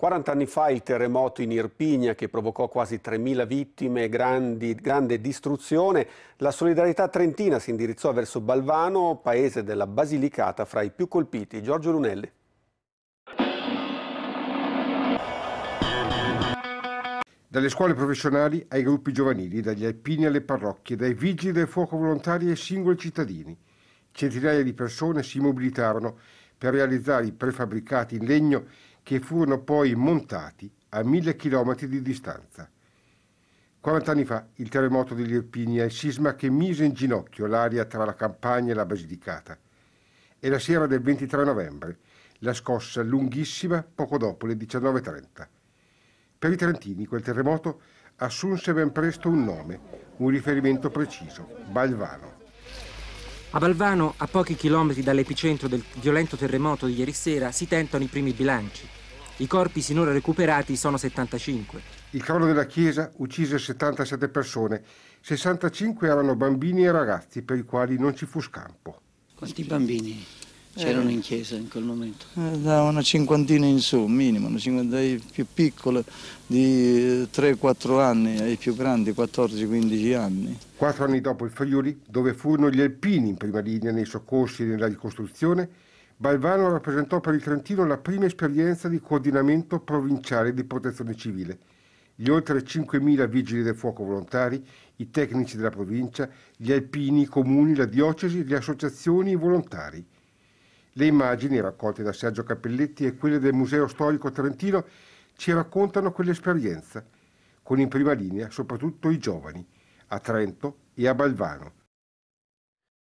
40 anni fa il terremoto in Irpigna che provocò quasi 3.000 vittime e grande distruzione, la solidarietà trentina si indirizzò verso Balvano, paese della Basilicata fra i più colpiti. Giorgio Lunelli. Dalle scuole professionali ai gruppi giovanili, dagli alpini alle parrocchie, dai vigili del fuoco volontari ai singoli cittadini. Centinaia di persone si mobilitarono per realizzare i prefabbricati in legno che furono poi montati a mille chilometri di distanza. 40 anni fa il terremoto degli Irpinia, il sisma che mise in ginocchio l'area tra la campagna e la Basilicata, e la sera del 23 novembre la scossa lunghissima poco dopo le 19.30. Per i trentini quel terremoto assunse ben presto un nome, un riferimento preciso, Balvano. A Balvano, a pochi chilometri dall'epicentro del violento terremoto di ieri sera, si tentano i primi bilanci. I corpi sinora recuperati sono 75. Il crollo della chiesa uccise 77 persone, 65 erano bambini e ragazzi per i quali non ci fu scampo. Quanti bambini? C'erano eh. in chiesa in quel momento? Eh, da una cinquantina in su, minimo, dai più piccoli di 3-4 eh, anni ai più grandi 14-15 anni. Quattro anni dopo il Faglioli, dove furono gli alpini in prima linea nei soccorsi e nella ricostruzione, Balvano rappresentò per il Trentino la prima esperienza di coordinamento provinciale di protezione civile. Gli oltre 5.000 vigili del fuoco volontari, i tecnici della provincia, gli alpini, i comuni, la diocesi, le associazioni e i volontari. Le immagini raccolte da Sergio Cappelletti e quelle del Museo Storico Trentino ci raccontano quell'esperienza, con in prima linea soprattutto i giovani, a Trento e a Balvano,